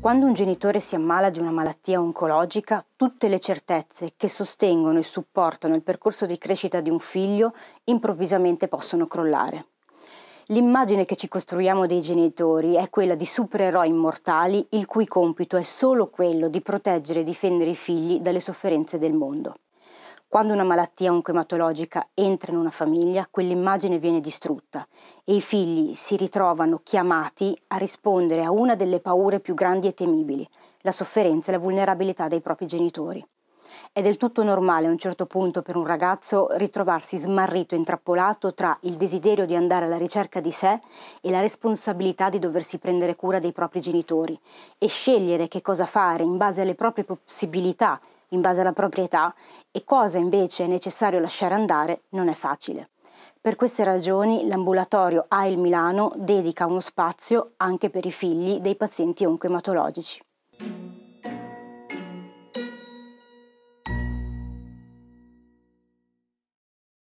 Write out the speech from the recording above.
Quando un genitore si ammala di una malattia oncologica, tutte le certezze che sostengono e supportano il percorso di crescita di un figlio improvvisamente possono crollare. L'immagine che ci costruiamo dei genitori è quella di supereroi immortali il cui compito è solo quello di proteggere e difendere i figli dalle sofferenze del mondo. Quando una malattia oncoematologica entra in una famiglia, quell'immagine viene distrutta e i figli si ritrovano chiamati a rispondere a una delle paure più grandi e temibili, la sofferenza e la vulnerabilità dei propri genitori. È del tutto normale a un certo punto per un ragazzo ritrovarsi smarrito e intrappolato tra il desiderio di andare alla ricerca di sé e la responsabilità di doversi prendere cura dei propri genitori e scegliere che cosa fare in base alle proprie possibilità in base alla proprietà e cosa invece è necessario lasciare andare non è facile. Per queste ragioni l'ambulatorio AIL Milano dedica uno spazio anche per i figli dei pazienti oncoematologici.